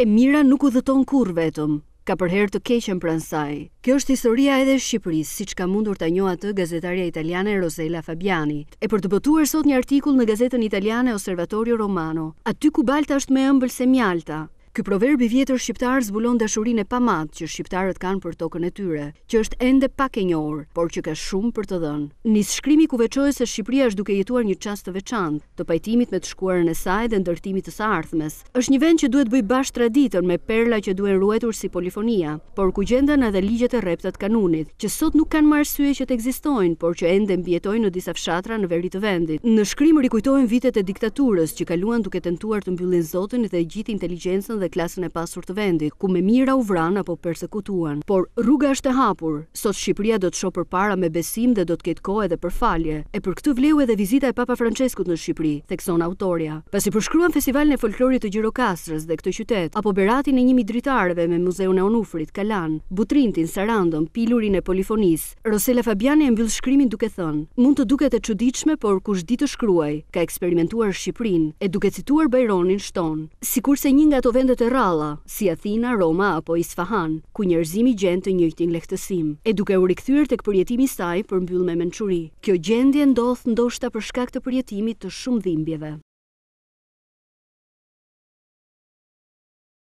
Emira nuk u dhëton kur vetëm, ka përher të keqen pransaj. Kjo është historia edhe Shqipërisë, si që ka mundur të njoha të gazetaria italiane Rosella Fabiani. E për të bëtuar sot një artikull në gazetën italiane Osservatorio Romano, aty ku balta është me ëmbël se mjalta, Ky proverb i vjetër shqiptar zbulon dashurinë e pamatë që shqiptarët kanë për tokën e tyre, që është ende pak e njohur, por që ka shumë për të dhënë. Nis shkrimi ku veçohet se Shqipëria është duke jetuar një çast të veçantë, të pajtimit me të shkuarën e saj dhe ndërtimit të së ardhmes. Është një vend që duhet bëj bash traditën me perla që duhen ruetur si polifonia, por ku gjenden edhe ligjet e rrepta të kanunit, që sot nuk kanë më arsye që të ekzistojnë, por që ende mbijetojnë në disa fshatra në veri të vendit. Në shkrim rikujtohen vitet e diktaturës që kaluan duke tentuar të mbyllin Zotin dhe gjithë inteligjencën dhe klasën e pasur të vendit, ku me mira u vran apo persekutuan. Por rruga është e hapur, sot Shqipëria do të shohë përpara me besim dhe do të ketë kohë edhe për falje. E për këtë vleu edhe vizita e Papa Franceskut në Shqipëri, thekson autorja. Pasi përshkruan festivalin e folklorit të Gjirokastrës dhe këtë qytet, apo beratin e 1000 dritarëve me Muzeun e Onufrit, Kalan, Butrintin, Sarandon, pilurin e polifonis. Rosela Fabiani e mbyll shkrimin duke thënë: "Mund të duket e çuditshme, por kush di të shkruaj, ka eksperimentuar Shqipërinë, e duket cituar Bajronin shton." Sikurse një nga ato vende vendet e ralla, si Athina, Roma apo Isfahan, ku njerëzimi gjend të njëjtin lehtësim, e duke u rikthyer tek përjetimi i saj për mbyllme mençuri. Kjo gjendje ndodh ndoshta për shkak të përjetimit të shumë dhimbjeve.